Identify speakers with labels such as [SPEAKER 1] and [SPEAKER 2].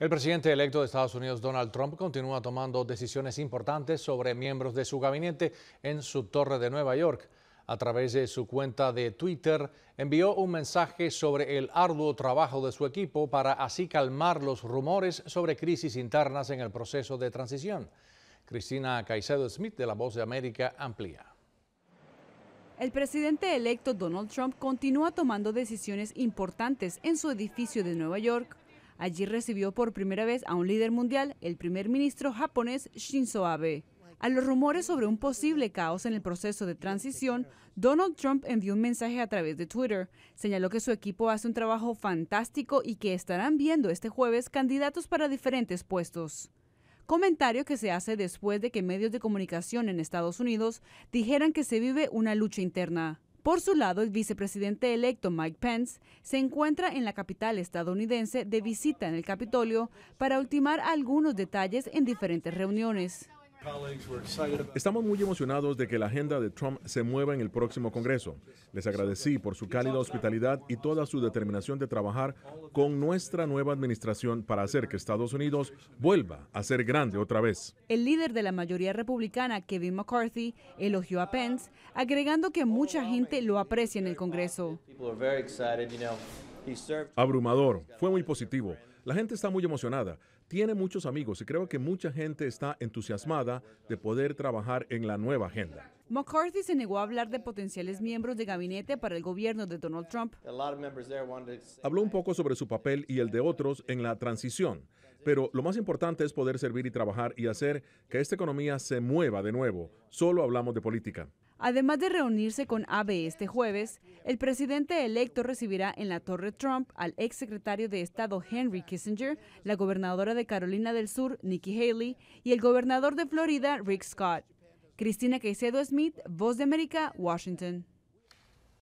[SPEAKER 1] El presidente electo de Estados Unidos, Donald Trump, continúa tomando decisiones importantes sobre miembros de su gabinete en su torre de Nueva York. A través de su cuenta de Twitter, envió un mensaje sobre el arduo trabajo de su equipo para así calmar los rumores sobre crisis internas en el proceso de transición. Cristina Caicedo Smith de La Voz de América amplía.
[SPEAKER 2] El presidente electo Donald Trump continúa tomando decisiones importantes en su edificio de Nueva York Allí recibió por primera vez a un líder mundial, el primer ministro japonés Shinzo Abe. A los rumores sobre un posible caos en el proceso de transición, Donald Trump envió un mensaje a través de Twitter. Señaló que su equipo hace un trabajo fantástico y que estarán viendo este jueves candidatos para diferentes puestos. Comentario que se hace después de que medios de comunicación en Estados Unidos dijeran que se vive una lucha interna. Por su lado, el vicepresidente electo Mike Pence se encuentra en la capital estadounidense de visita en el Capitolio para ultimar algunos detalles en diferentes reuniones.
[SPEAKER 3] Estamos muy emocionados de que la agenda de Trump se mueva en el próximo Congreso. Les agradecí por su cálida hospitalidad y toda su determinación de trabajar con nuestra nueva administración para hacer que Estados Unidos vuelva a ser grande otra vez.
[SPEAKER 2] El líder de la mayoría republicana, Kevin McCarthy, elogió a Pence, agregando que mucha gente lo aprecia en el Congreso.
[SPEAKER 3] Abrumador, fue muy positivo. La gente está muy emocionada, tiene muchos amigos y creo que mucha gente está entusiasmada de poder trabajar en la nueva agenda.
[SPEAKER 2] McCarthy se negó a hablar de potenciales miembros de gabinete para el gobierno de Donald Trump.
[SPEAKER 3] Habló un poco sobre su papel y el de otros en la transición, pero lo más importante es poder servir y trabajar y hacer que esta economía se mueva de nuevo. Solo hablamos de política.
[SPEAKER 2] Además de reunirse con ABE este jueves, el presidente electo recibirá en la Torre Trump al exsecretario de Estado Henry Kissinger, la gobernadora de Carolina del Sur Nikki Haley y el gobernador de Florida Rick Scott. Cristina Caicedo Smith, Voz de América, Washington.